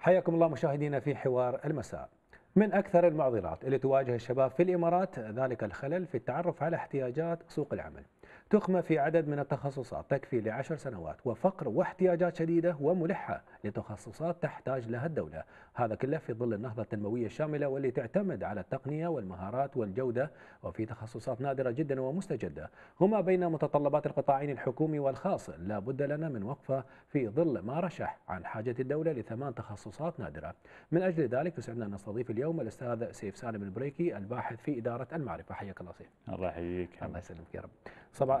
حياكم الله مشاهدينا في حوار المساء من أكثر المعضلات التي تواجه الشباب في الإمارات ذلك الخلل في التعرف على احتياجات سوق العمل تقمى في عدد من التخصصات تكفي لعشر سنوات وفقر واحتياجات شديدة وملحة لتخصصات تحتاج لها الدولة هذا كله في ظل النهضة التنموية الشاملة واللي تعتمد على التقنية والمهارات والجودة وفي تخصصات نادرة جدا ومستجدة هما بين متطلبات القطاعين الحكومي والخاص لا بد لنا من وقفة في ظل ما رشح عن حاجة الدولة لثمان تخصصات نادرة من أجل ذلك يسعدنا أن نستضيف اليوم الأستاذ سيف سالم البريكي الباحث في إدارة المعرفة حياك الله سيف الله يحييك الله يسلمك يا رب صباح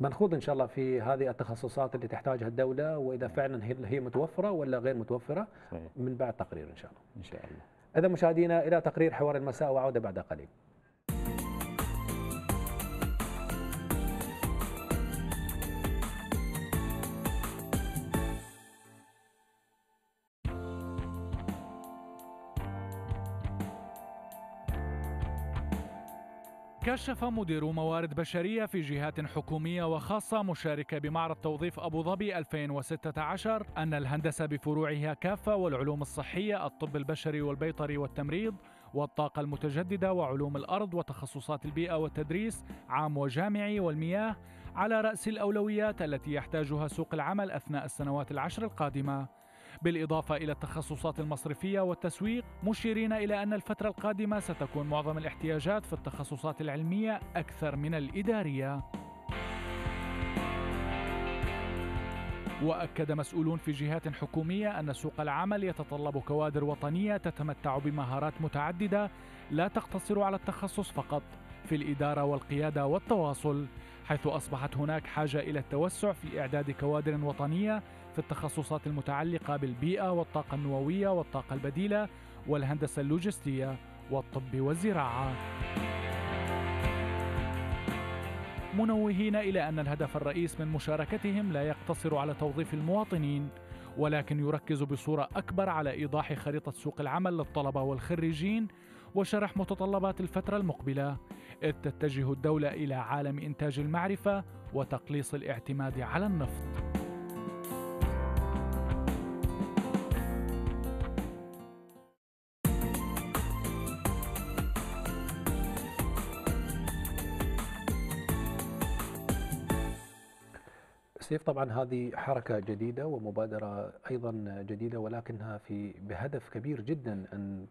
منخوض ان شاء الله في هذه التخصصات اللي تحتاجها الدوله واذا نعم. فعلا هي متوفره ولا غير متوفره من بعد تقرير ان شاء الله. ان شاء الله. اذا مشاهدينا الى تقرير حوار المساء وعوده بعد قليل. كشف مدير موارد بشرية في جهات حكومية وخاصة مشاركة بمعرض توظيف أبو ظبي 2016 أن الهندسة بفروعها كافة والعلوم الصحية، الطب البشري والبيطري والتمريض والطاقة المتجددة وعلوم الأرض وتخصصات البيئة والتدريس عام وجامعي والمياه على رأس الأولويات التي يحتاجها سوق العمل أثناء السنوات العشر القادمة. بالإضافة إلى التخصصات المصرفية والتسويق مشيرين إلى أن الفترة القادمة ستكون معظم الاحتياجات في التخصصات العلمية أكثر من الإدارية واكد مسؤولون في جهات حكوميه ان سوق العمل يتطلب كوادر وطنيه تتمتع بمهارات متعدده لا تقتصر على التخصص فقط في الاداره والقياده والتواصل حيث اصبحت هناك حاجه الى التوسع في اعداد كوادر وطنيه في التخصصات المتعلقة بالبيئة والطاقة النووية والطاقة البديلة والهندسة اللوجستية والطب والزراعة. منوهين إلى أن الهدف الرئيس من مشاركتهم لا يقتصر على توظيف المواطنين ولكن يركز بصورة أكبر على إيضاح خريطة سوق العمل للطلبة والخريجين وشرح متطلبات الفترة المقبلة، إذ تتجه الدولة إلى عالم إنتاج المعرفة وتقليص الاعتماد على النفط. سيف طبعا هذه حركة جديدة ومبادرة أيضا جديدة ولكنها في بهدف كبير جدا أن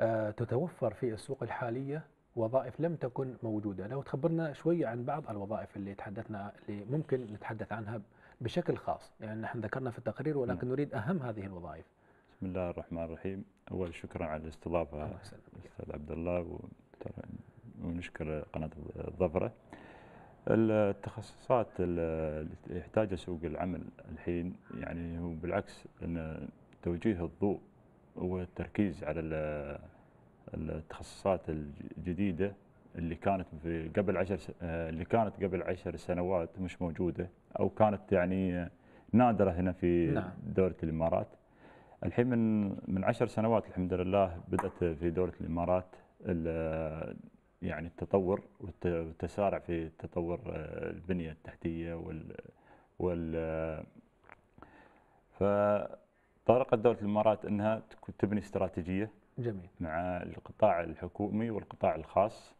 آه، تتوفر في السوق الحالية وظائف لم تكن موجودة لو تخبرنا شوية عن بعض الوظائف اللي تحدثنا اللي ممكن نتحدث عنها بشكل خاص يعني نحن ذكرنا في التقرير ولكن نعم. نريد أهم هذه الوظائف بسم الله الرحمن الرحيم أول شكرا على الاستضافة أستاذ عبد الله ونشكر قناة الظفرة التخصصات اللي يحتاجها سوق العمل الحين يعني هو بالعكس ان توجيه الضوء والتركيز على التخصصات الجديده اللي كانت في قبل عشر اللي كانت قبل عشر سنوات مش موجوده او كانت يعني نادره هنا في نعم. دوله الامارات الحين من من عشر سنوات الحمد لله بدات في دوله الامارات يعني التطور والتسارع في تطور آه، البنية التحتية وال وال آه، فطرقت دولة الإمارات أنها تبني استراتيجية جميل مع القطاع الحكومي والقطاع الخاص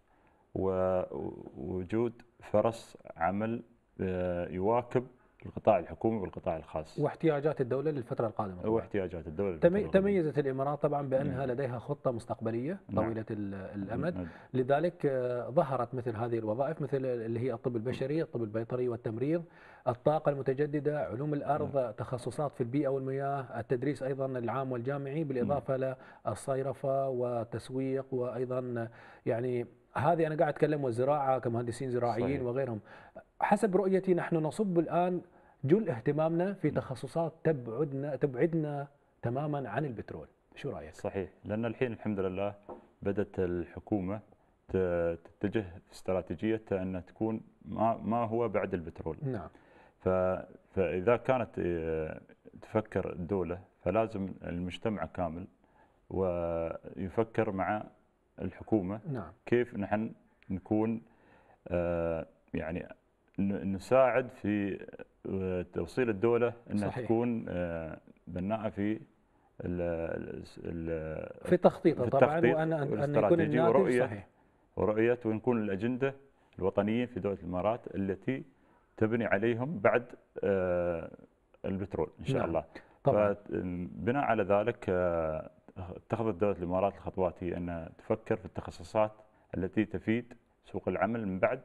ووجود فرص عمل آه، يواكب القطاع الحكومي والقطاع الخاص واحتياجات الدولة للفترة القادمة واحتياجات الدولة تميزت الإمارات طبعا بأنها مم. نعم. لديها خطة مستقبلية نعم. طويلة مم. الأمد مم. نعم. لذلك آه، ظهرت مثل هذه الوظائف مثل اللي هي الطب البشري الطب البيطري والتمريض الطاقة المتجددة علوم الأرض مم. تخصصات في البيئة والمياه التدريس أيضا العام والجامعي بالإضافة للصيرفة والتسويق وأيضا يعني هذه أنا قاعد أتكلم والزراعة كمهندسين زراعيين صحيح. وغيرهم حسب رؤيتي نحن نصب الآن جل اهتمامنا في تخصصات تبعدنا تبعدنا تماما عن البترول شو رايك صحيح لان الحين الحمد لله بدات الحكومه تتجه استراتيجيه استراتيجيتها ان تكون ما ما هو بعد البترول نعم فاذا كانت آه، تفكر الدوله فلازم المجتمع كامل ويفكر مع الحكومه نعم. كيف نحن نكون آه، يعني نساعد في آه، توصيل الدوله انها صحيح. تكون آه، بناءه في الـ الـ في تخطيطها طبعا وان ان يكون الناتج صحيح ورؤيه ونكون الاجنده الوطنيه في دوله الامارات التي تبني عليهم بعد آه، البترول ان شاء نعم. الله طبعا بناء على ذلك اتخذت دوله الامارات الخطوات هي انها تفكر في التخصصات التي تفيد سوق العمل من بعد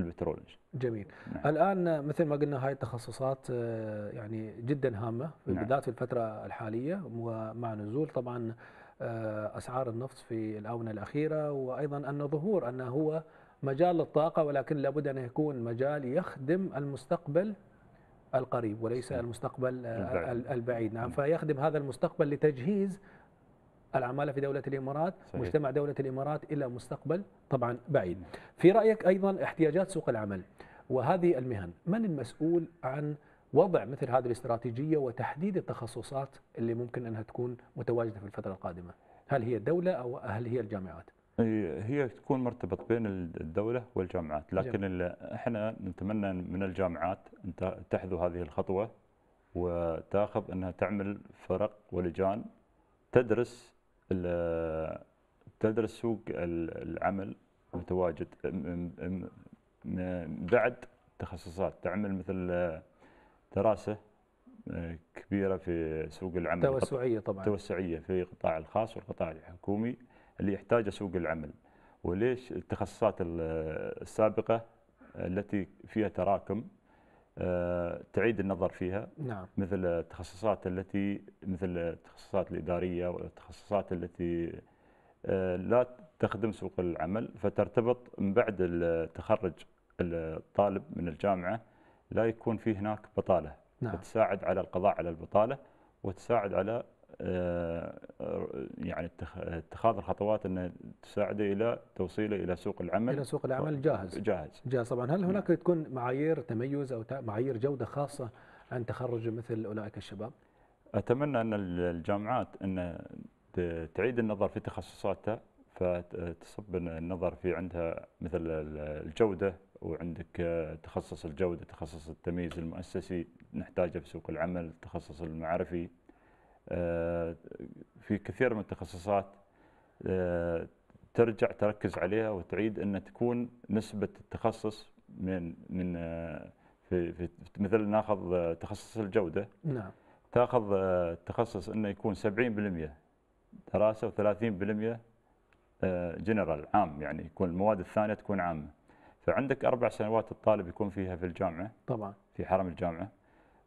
البترول جميل نعم. الان مثل ما قلنا هاي التخصصات آه، يعني جدا هامه نعم. بالذات في الفتره الحاليه ومع نزول طبعا آه، اسعار النفط في الاونه الاخيره وايضا ان ظهور انه هو مجال للطاقه ولكن لابد ان يكون مجال يخدم المستقبل القريب وليس المستقبل آه، البعيد نعم. نعم فيخدم هذا المستقبل لتجهيز العماله في دوله الامارات، صحيح. مجتمع دوله الامارات الى مستقبل طبعا بعيد. في رايك ايضا احتياجات سوق العمل وهذه المهن، من المسؤول عن وضع مثل هذه الاستراتيجيه وتحديد التخصصات اللي ممكن انها تكون متواجده في الفتره القادمه؟ هل هي الدوله او هل هي الجامعات؟ هي تكون مرتبط بين الدولة والجامعات لكن احنا نتمنى من الجامعات أن تحذو هذه الخطوة وتاخذ أنها تعمل فرق ولجان تدرس تدرس سوق العمل متواجد بعد تخصصات تعمل مثل آه، دراسه آه، كبيره في سوق العمل توسعيه طبعا توسعيه في القطاع الخاص والقطاع الحكومي اللي يحتاجه سوق العمل وليش التخصصات السابقه التي فيها تراكم آه، تعيد النظر فيها نعم. مثل التخصصات التي مثل التخصصات الإدارية والتخصصات التي آه، لا تخدم سوق العمل فترتبط من بعد التخرج الطالب من الجامعة لا يكون في هناك بطالة نعم. تساعد على القضاء على البطالة وتساعد على آه، آه، يعني اتخاذ الخطوات انه تساعده الى توصيله الى سوق العمل الى سوق العمل جاهز جاهز جاهز طبعا هل نعم. هناك تكون معايير تميز او معايير جوده خاصه عن تخرج مثل اولئك الشباب؟ اتمنى ان الجامعات ان تعيد النظر في تخصصاتها فتصب النظر في عندها مثل الجوده وعندك تخصص الجوده، تخصص التمييز المؤسسي نحتاجه في سوق العمل، التخصص المعرفي، آه، في كثير من التخصصات آه، ترجع تركز عليها وتعيد ان تكون نسبه التخصص من من آه، في, في مثل ناخذ تخصص الجوده نعم تاخذ التخصص انه يكون 70% دراسه و30% جنرال عام يعني يكون المواد الثانيه تكون عامه فعندك اربع سنوات الطالب يكون فيها في الجامعه طبعا في حرم الجامعه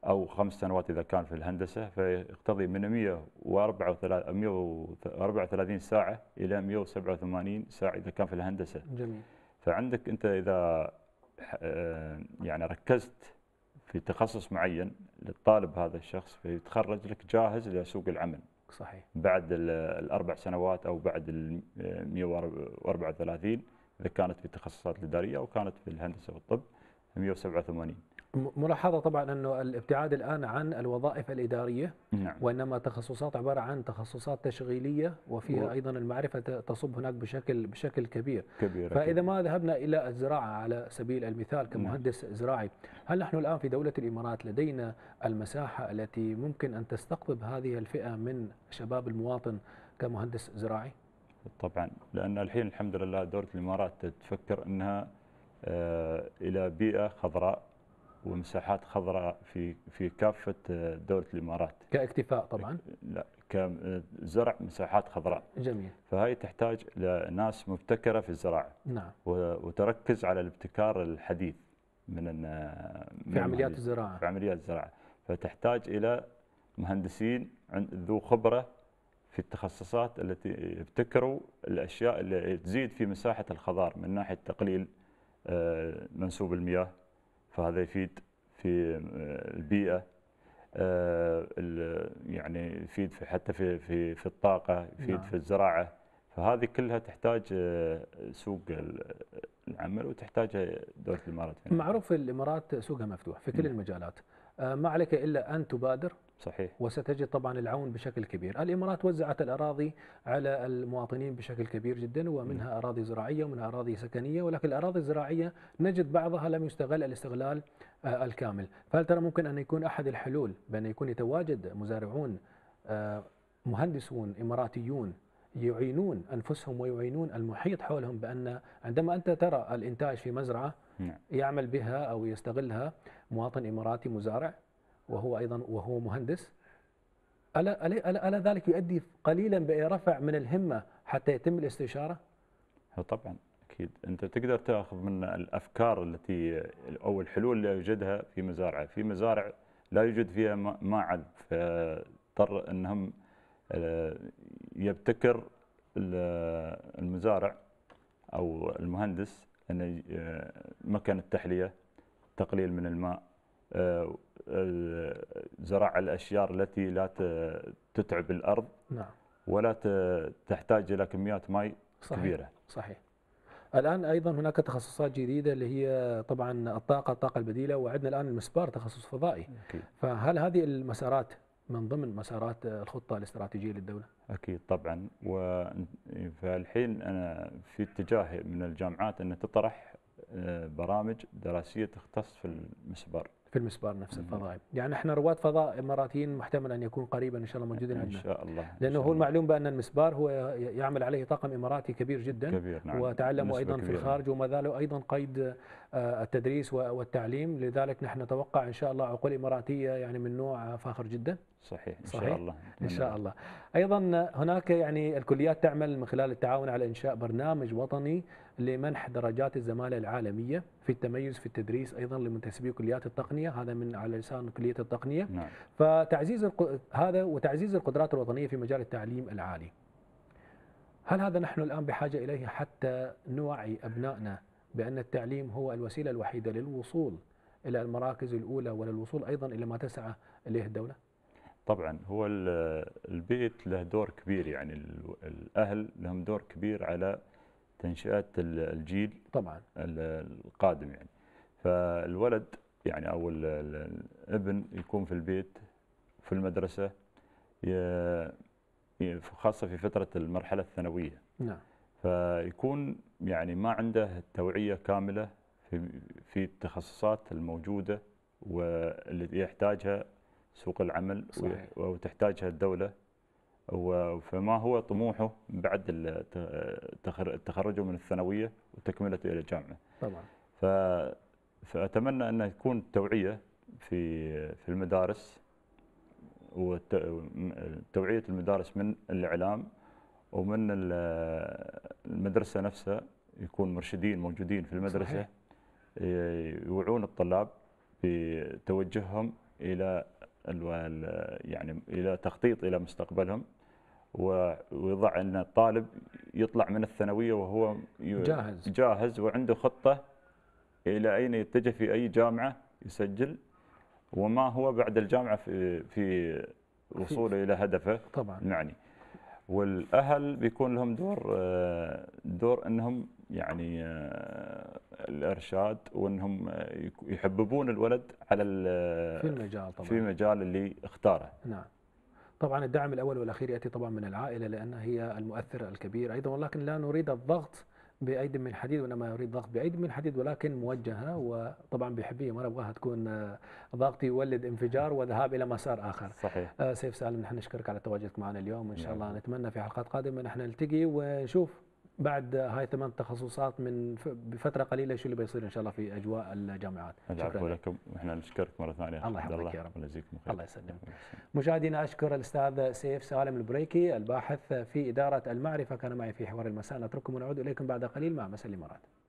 او خمس سنوات اذا كان في الهندسه فيقتضي من 134 134 ساعه الى 187 ساعه اذا كان في الهندسه. جميل. فعندك انت اذا آه، يعني ركزت في تخصص معين للطالب هذا الشخص فيتخرج لك جاهز لسوق العمل. صحيح. بعد الاربع سنوات او بعد ال 134 اذا كانت في التخصصات الاداريه او كانت في الهندسه والطب 187. ملاحظة طبعا أنه الابتعاد الآن عن الوظائف الإدارية نعم. وإنما تخصصات عبارة عن تخصصات تشغيلية وفيها و... أيضا المعرفة تصب هناك بشكل بشكل كبير كبيرة فإذا ما ذهبنا إلى الزراعة على سبيل المثال نعم. كمهندس نعم. زراعي هل نحن الآن في دولة الإمارات لدينا المساحة التي ممكن أن تستقطب هذه الفئة من شباب المواطن كمهندس زراعي؟ طبعا لأن الحين الحمد لله دولة الإمارات تفكر أنها آه، إلى بيئة خضراء ومساحات خضراء في في كافه آه، دوله الامارات. كاكتفاء طبعا؟ لا كزرع آه، مساحات خضراء. جميل. فهي تحتاج لناس مبتكره في الزراعه. نعم. وتركز على الابتكار الحديث من آه، في عمليات الزراعه. في عمليات الزراعه، فتحتاج الى مهندسين ذو خبره في التخصصات التي ابتكروا الاشياء اللي تزيد في مساحه الخضار من ناحيه تقليل منسوب المياه فهذا يفيد في آه، البيئه آه، يعني يفيد في حتى في في في الطاقه يفيد نعم. في الزراعه فهذه كلها تحتاج آه، سوق العمل وتحتاج دوله الامارات معروف الامارات سوقها مفتوح في كل نعم. المجالات آه، ما عليك إلا أن تبادر صحيح وستجد طبعا العون بشكل كبير الإمارات وزعت الأراضي على المواطنين بشكل كبير جدا ومنها أراضي زراعية ومنها أراضي سكنية ولكن الأراضي الزراعية نجد بعضها لم يستغل الاستغلال آه، الكامل فهل ترى ممكن أن يكون أحد الحلول بأن يكون يتواجد مزارعون آه، مهندسون إماراتيون يعينون أنفسهم ويعينون المحيط حولهم بأن عندما أنت ترى الإنتاج في مزرعة نعم. يعمل بها أو يستغلها مواطن إماراتي مزارع وهو أيضا وهو مهندس ألا, ألا, ألا, ألا ذلك يؤدي قليلا برفع من الهمة حتى يتم الاستشارة؟ طبعا أكيد أنت تقدر تأخذ من الأفكار التي أو الحلول اللي يوجدها في مزارع في مزارع لا يوجد فيها ماعذ فاضطر أنهم آه، يبتكر المزارع أو المهندس أن آه، مكان التحلية تقليل من الماء آه، زراع الأشجار التي لا تتعب الأرض نعم. ولا تحتاج إلى كميات ماء صحيح. كبيرة صحيح الآن أيضا هناك تخصصات جديدة اللي هي طبعا الطاقة الطاقة البديلة وعندنا الآن المسبار تخصص فضائي فهل هذه المسارات من ضمن مسارات الخطه الاستراتيجيه للدوله؟ اكيد طبعا فالحين انا في اتجاه من الجامعات ان تطرح آه، برامج دراسيه تختص في المسبر. في المسبار نفسه الفضائي يعني احنا رواد فضاء اماراتيين محتمل ان يكون قريبا ان شاء الله موجودين عندنا ان شاء الله لانه هو المعلوم بان المسبار هو يعمل عليه طاقم اماراتي كبير جدا كبير نعم وتعلموا ايضا كبيرة. في الخارج وما زالوا ايضا قيد آه، التدريس والتعليم لذلك نحن نتوقع ان شاء الله عقول اماراتيه يعني من نوع فاخر جدا صحيح ان شاء الله ان شاء الله ايضا هناك يعني الكليات تعمل من خلال التعاون على انشاء برنامج وطني لمنح درجات الزماله العالميه في التميز في التدريس ايضا لمنتسبي كليات التقنيه التقنيه هذا من على لسان كليه التقنيه نعم. فتعزيز الق... هذا وتعزيز القدرات الوطنيه في مجال التعليم العالي هل هذا نحن الان بحاجه اليه حتى نوعي ابنائنا بان التعليم هو الوسيله الوحيده للوصول الى المراكز الاولى وللوصول ايضا الى ما تسعى اليه الدوله؟ طبعا هو البيت له دور كبير يعني الاهل لهم دور كبير على تنشئه الجيل طبعا القادم يعني فالولد يعني او الابن يكون في البيت في المدرسه خاصه في فتره المرحله الثانويه نعم فيكون يعني ما عنده التوعيه كامله في في التخصصات الموجوده واللي يحتاجها سوق العمل صحيح. وتحتاجها الدوله فما هو طموحه بعد تخرجه من الثانويه وتكملته الى الجامعه طبعا ف فاتمنى ان يكون التوعيه في في المدارس وتوعيه المدارس من الاعلام ومن المدرسه نفسها يكون مرشدين موجودين في المدرسه صحيح. يوعون الطلاب بتوجههم الى يعني الى تخطيط الى مستقبلهم ويضع ان الطالب يطلع من الثانويه وهو جاهز جاهز وعنده خطه إلى أين يتجه في أي جامعة يسجل وما هو بعد الجامعة في, في وصوله إلى هدفه طبعا يعني والأهل بيكون لهم دور آه، دور أنهم يعني آه، الإرشاد وأنهم آه، يحببون الولد على في المجال طبعا في المجال اللي اختاره نعم طبعا الدعم الأول والأخير يأتي طبعا من العائلة لأنها هي المؤثر الكبير أيضا ولكن لا نريد الضغط بايد من حديد وانا ما اريد ضغط بايد من حديد ولكن موجهه وطبعا بحبيه ما ابغاها تكون آه، ضغط يولد انفجار وذهاب الى مسار اخر. صحيح. آه، سيف سالم نحن نشكرك على تواجدك معنا اليوم وان شاء نعم. الله نتمنى في حلقات قادمه نحن نلتقي ونشوف بعد هاي ثمان تخصصات من بفتره قليله شو اللي بيصير ان شاء الله في اجواء الجامعات شكرا لكم احنا نشكرك مره ثانيه الله يحفظك يا رب الله يجزيكم خير الله يسلمك مشاهدينا اشكر الاستاذ سيف سالم البريكي الباحث في اداره المعرفه كان معي في حوار المساء نترككم ونعود اليكم بعد قليل مع مساء الامارات